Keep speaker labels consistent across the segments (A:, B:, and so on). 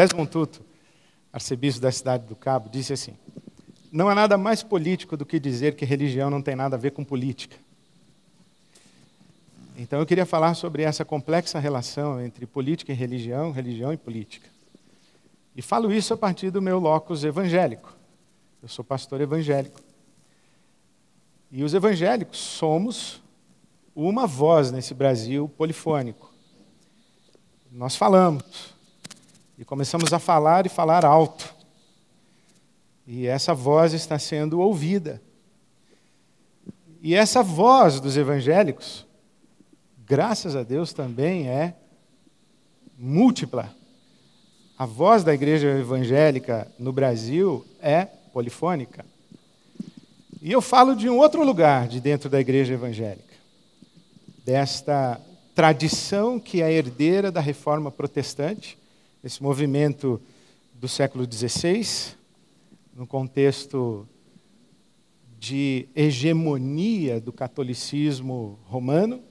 A: Desmond Tutu, arcebispo da cidade do Cabo, disse assim: Não há nada mais político do que dizer que religião não tem nada a ver com política. Então eu queria falar sobre essa complexa relação entre política e religião, religião e política. E falo isso a partir do meu locus evangélico. Eu sou pastor evangélico. E os evangélicos somos uma voz nesse Brasil polifônico. Nós falamos, e começamos a falar e falar alto. E essa voz está sendo ouvida. E essa voz dos evangélicos, graças a Deus, também é múltipla. A voz da igreja evangélica no Brasil é polifônica. E eu falo de um outro lugar de dentro da igreja evangélica, desta tradição que é herdeira da reforma protestante, esse movimento do século XVI, no contexto de hegemonia do catolicismo romano.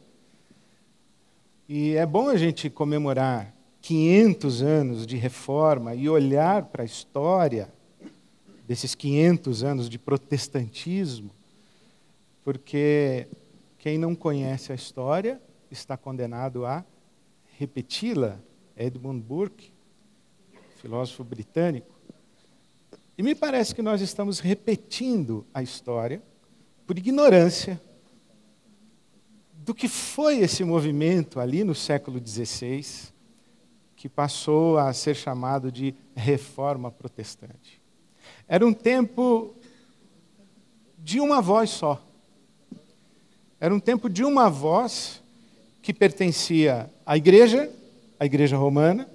A: E é bom a gente comemorar 500 anos de reforma e olhar para a história desses 500 anos de protestantismo, porque quem não conhece a história está condenado a repeti-la. Edmund Burke filósofo britânico. E me parece que nós estamos repetindo a história por ignorância do que foi esse movimento ali no século XVI, que passou a ser chamado de reforma protestante. Era um tempo de uma voz só. Era um tempo de uma voz que pertencia à igreja, à igreja romana,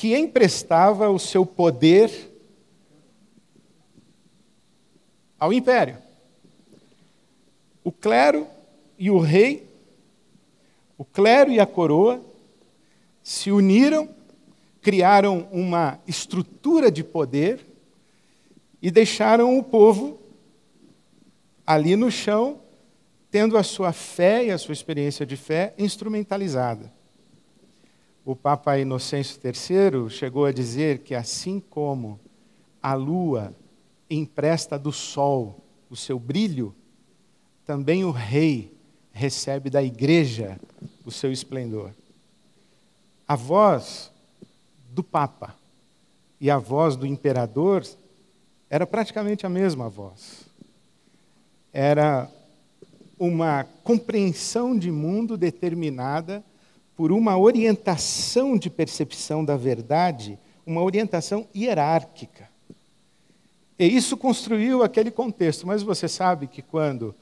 A: que emprestava o seu poder ao império. O clero e o rei, o clero e a coroa se uniram, criaram uma estrutura de poder e deixaram o povo ali no chão, tendo a sua fé e a sua experiência de fé instrumentalizada o Papa Inocêncio III chegou a dizer que assim como a lua empresta do sol o seu brilho, também o rei recebe da igreja o seu esplendor. A voz do Papa e a voz do imperador era praticamente a mesma voz. Era uma compreensão de mundo determinada por uma orientação de percepção da verdade, uma orientação hierárquica. E isso construiu aquele contexto, mas você sabe que quando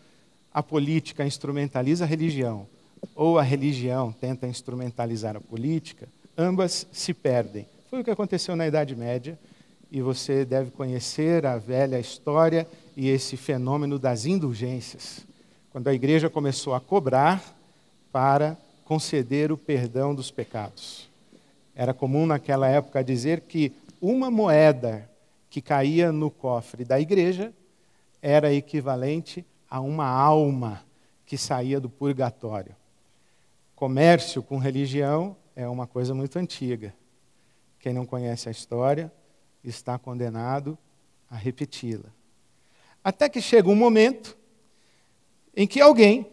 A: a política instrumentaliza a religião, ou a religião tenta instrumentalizar a política, ambas se perdem. Foi o que aconteceu na Idade Média, e você deve conhecer a velha história e esse fenômeno das indulgências. Quando a igreja começou a cobrar para conceder o perdão dos pecados. Era comum naquela época dizer que uma moeda que caía no cofre da igreja era equivalente a uma alma que saía do purgatório. Comércio com religião é uma coisa muito antiga. Quem não conhece a história está condenado a repeti-la. Até que chega um momento em que alguém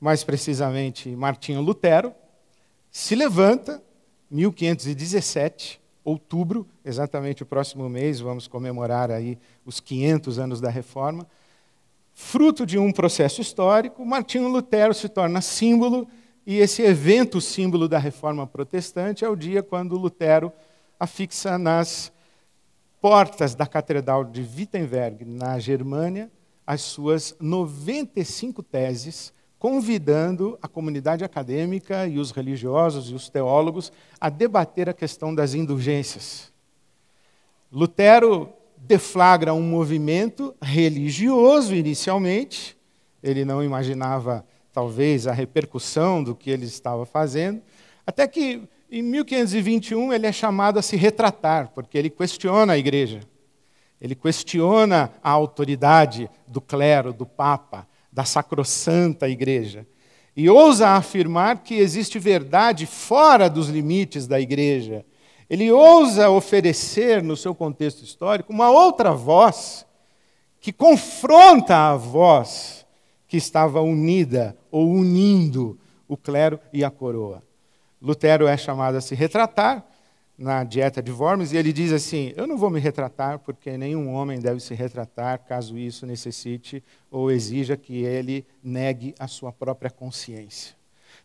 A: mais precisamente Martinho Lutero, se levanta, 1517, outubro, exatamente o próximo mês, vamos comemorar aí os 500 anos da Reforma. Fruto de um processo histórico, Martinho Lutero se torna símbolo e esse evento símbolo da Reforma Protestante é o dia quando Lutero afixa nas portas da Catedral de Wittenberg, na Germânia, as suas 95 teses convidando a comunidade acadêmica e os religiosos e os teólogos a debater a questão das indulgências. Lutero deflagra um movimento religioso inicialmente, ele não imaginava talvez a repercussão do que ele estava fazendo, até que em 1521 ele é chamado a se retratar, porque ele questiona a igreja. Ele questiona a autoridade do clero, do papa da sacrossanta igreja. E ousa afirmar que existe verdade fora dos limites da igreja. Ele ousa oferecer, no seu contexto histórico, uma outra voz que confronta a voz que estava unida ou unindo o clero e a coroa. Lutero é chamado a se retratar, na dieta de Worms, e ele diz assim: Eu não vou me retratar, porque nenhum homem deve se retratar caso isso necessite ou exija que ele negue a sua própria consciência.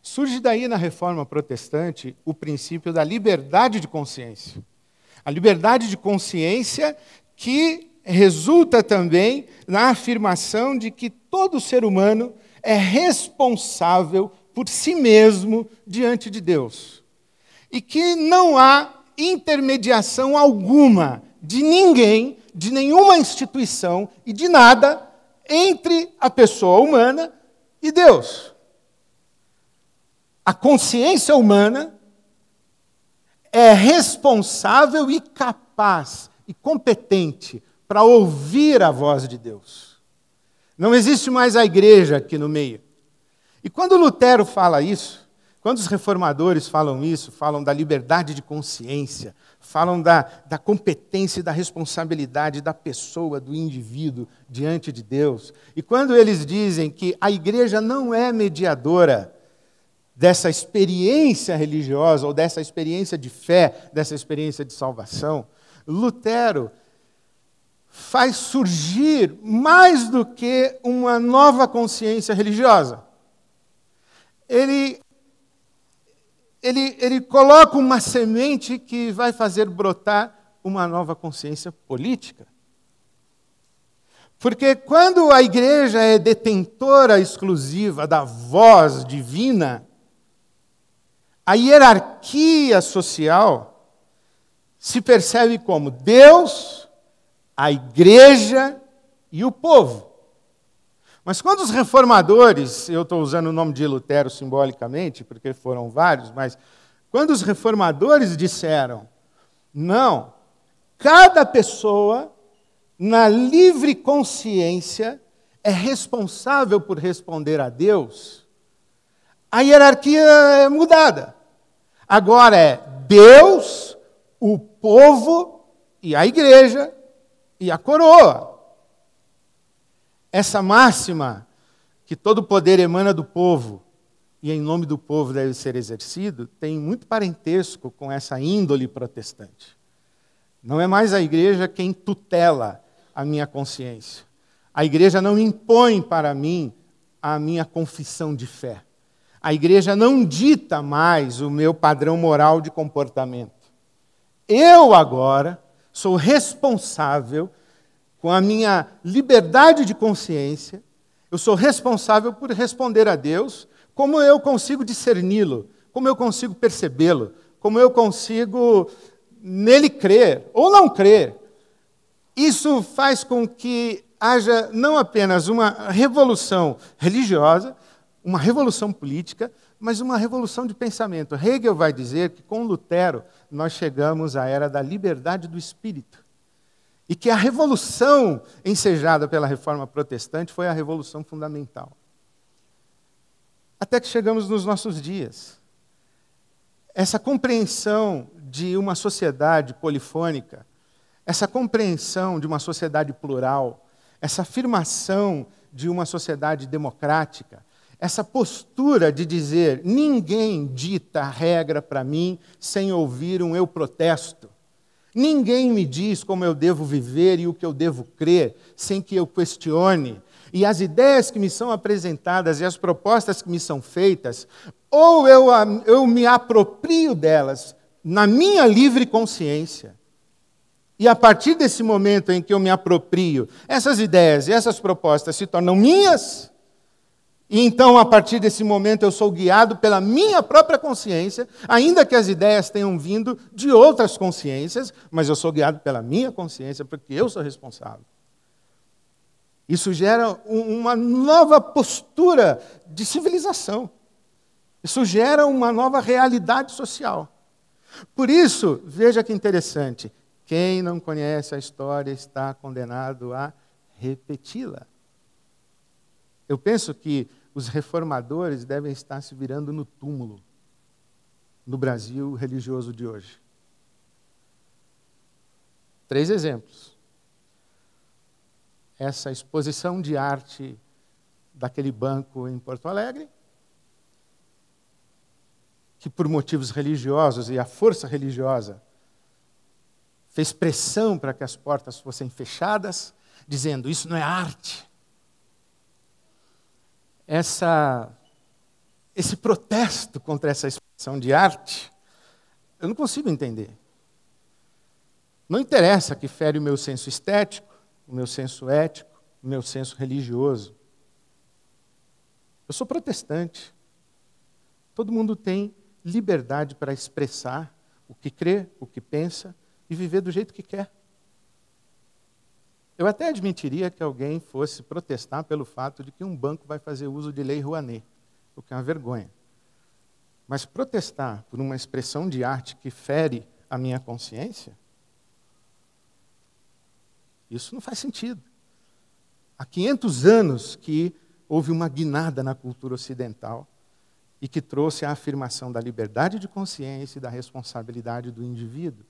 A: Surge daí na reforma protestante o princípio da liberdade de consciência. A liberdade de consciência que resulta também na afirmação de que todo ser humano é responsável por si mesmo diante de Deus. E que não há intermediação alguma de ninguém, de nenhuma instituição e de nada entre a pessoa humana e Deus. A consciência humana é responsável e capaz e competente para ouvir a voz de Deus. Não existe mais a igreja aqui no meio. E quando Lutero fala isso, quando os reformadores falam isso, falam da liberdade de consciência, falam da, da competência e da responsabilidade da pessoa, do indivíduo diante de Deus. E quando eles dizem que a igreja não é mediadora dessa experiência religiosa ou dessa experiência de fé, dessa experiência de salvação, Lutero faz surgir mais do que uma nova consciência religiosa. Ele ele, ele coloca uma semente que vai fazer brotar uma nova consciência política. Porque quando a igreja é detentora exclusiva da voz divina, a hierarquia social se percebe como Deus, a igreja e o povo. Mas quando os reformadores, eu estou usando o nome de Lutero simbolicamente, porque foram vários, mas quando os reformadores disseram, não, cada pessoa, na livre consciência, é responsável por responder a Deus, a hierarquia é mudada. Agora é Deus, o povo e a igreja e a coroa essa máxima que todo poder emana do povo e em nome do povo deve ser exercido, tem muito parentesco com essa índole protestante. Não é mais a igreja quem tutela a minha consciência. A igreja não impõe para mim a minha confissão de fé. A igreja não dita mais o meu padrão moral de comportamento. Eu agora sou responsável com a minha liberdade de consciência, eu sou responsável por responder a Deus como eu consigo discerni-lo, como eu consigo percebê-lo, como eu consigo nele crer ou não crer. Isso faz com que haja não apenas uma revolução religiosa, uma revolução política, mas uma revolução de pensamento. Hegel vai dizer que com Lutero nós chegamos à era da liberdade do espírito. E que a revolução ensejada pela reforma protestante foi a revolução fundamental. Até que chegamos nos nossos dias. Essa compreensão de uma sociedade polifônica, essa compreensão de uma sociedade plural, essa afirmação de uma sociedade democrática, essa postura de dizer ninguém dita regra para mim sem ouvir um eu protesto. Ninguém me diz como eu devo viver e o que eu devo crer sem que eu questione. E as ideias que me são apresentadas e as propostas que me são feitas, ou eu, eu me aproprio delas na minha livre consciência. E a partir desse momento em que eu me aproprio, essas ideias e essas propostas se tornam minhas, e então, a partir desse momento, eu sou guiado pela minha própria consciência, ainda que as ideias tenham vindo de outras consciências, mas eu sou guiado pela minha consciência, porque eu sou responsável. Isso gera uma nova postura de civilização. Isso gera uma nova realidade social. Por isso, veja que interessante: quem não conhece a história está condenado a repeti-la. Eu penso que os reformadores devem estar se virando no túmulo no Brasil religioso de hoje. Três exemplos. Essa exposição de arte daquele banco em Porto Alegre, que por motivos religiosos e a força religiosa fez pressão para que as portas fossem fechadas, dizendo: isso não é arte, essa, esse protesto contra essa expressão de arte, eu não consigo entender. Não interessa que fere o meu senso estético, o meu senso ético, o meu senso religioso. Eu sou protestante. Todo mundo tem liberdade para expressar o que crê, o que pensa e viver do jeito que quer. Eu até admitiria que alguém fosse protestar pelo fato de que um banco vai fazer uso de lei Rouanet, o que é uma vergonha. Mas protestar por uma expressão de arte que fere a minha consciência? Isso não faz sentido. Há 500 anos que houve uma guinada na cultura ocidental e que trouxe a afirmação da liberdade de consciência e da responsabilidade do indivíduo.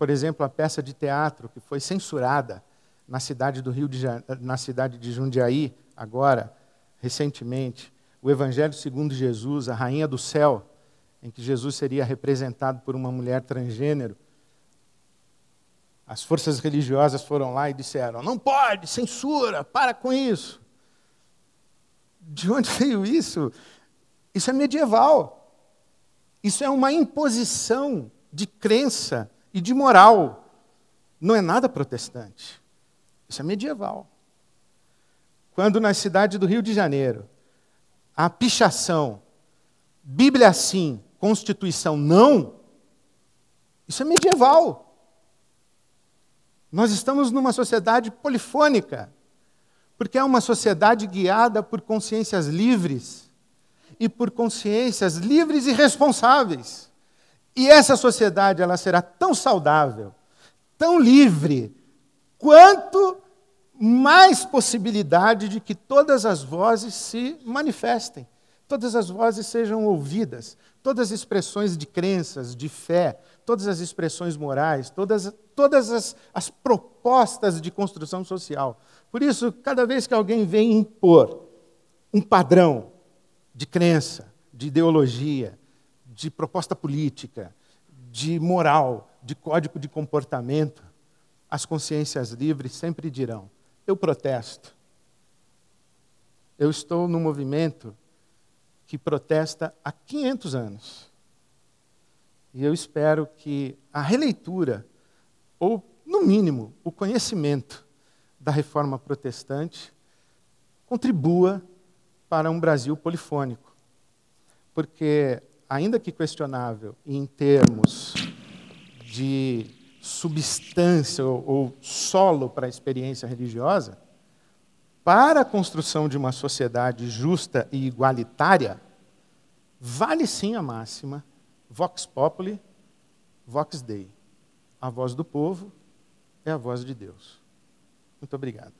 A: Por exemplo, a peça de teatro que foi censurada na cidade do Rio de na cidade de Jundiaí agora recentemente, o Evangelho segundo Jesus, a Rainha do Céu, em que Jesus seria representado por uma mulher transgênero. As forças religiosas foram lá e disseram: "Não pode, censura, para com isso". De onde veio isso? Isso é medieval. Isso é uma imposição de crença e de moral. Não é nada protestante. Isso é medieval. Quando na cidade do Rio de Janeiro, a pichação, Bíblia sim, Constituição não, isso é medieval. Nós estamos numa sociedade polifônica, porque é uma sociedade guiada por consciências livres e por consciências livres e responsáveis. E essa sociedade ela será tão saudável, tão livre, quanto mais possibilidade de que todas as vozes se manifestem, todas as vozes sejam ouvidas, todas as expressões de crenças, de fé, todas as expressões morais, todas, todas as, as propostas de construção social. Por isso, cada vez que alguém vem impor um padrão de crença, de ideologia, de proposta política, de moral, de código de comportamento, as consciências livres sempre dirão: eu protesto. Eu estou no movimento que protesta há 500 anos. E eu espero que a releitura, ou, no mínimo, o conhecimento da reforma protestante, contribua para um Brasil polifônico. Porque ainda que questionável, em termos de substância ou, ou solo para a experiência religiosa, para a construção de uma sociedade justa e igualitária, vale sim a máxima vox populi, vox dei. A voz do povo é a voz de Deus. Muito obrigado.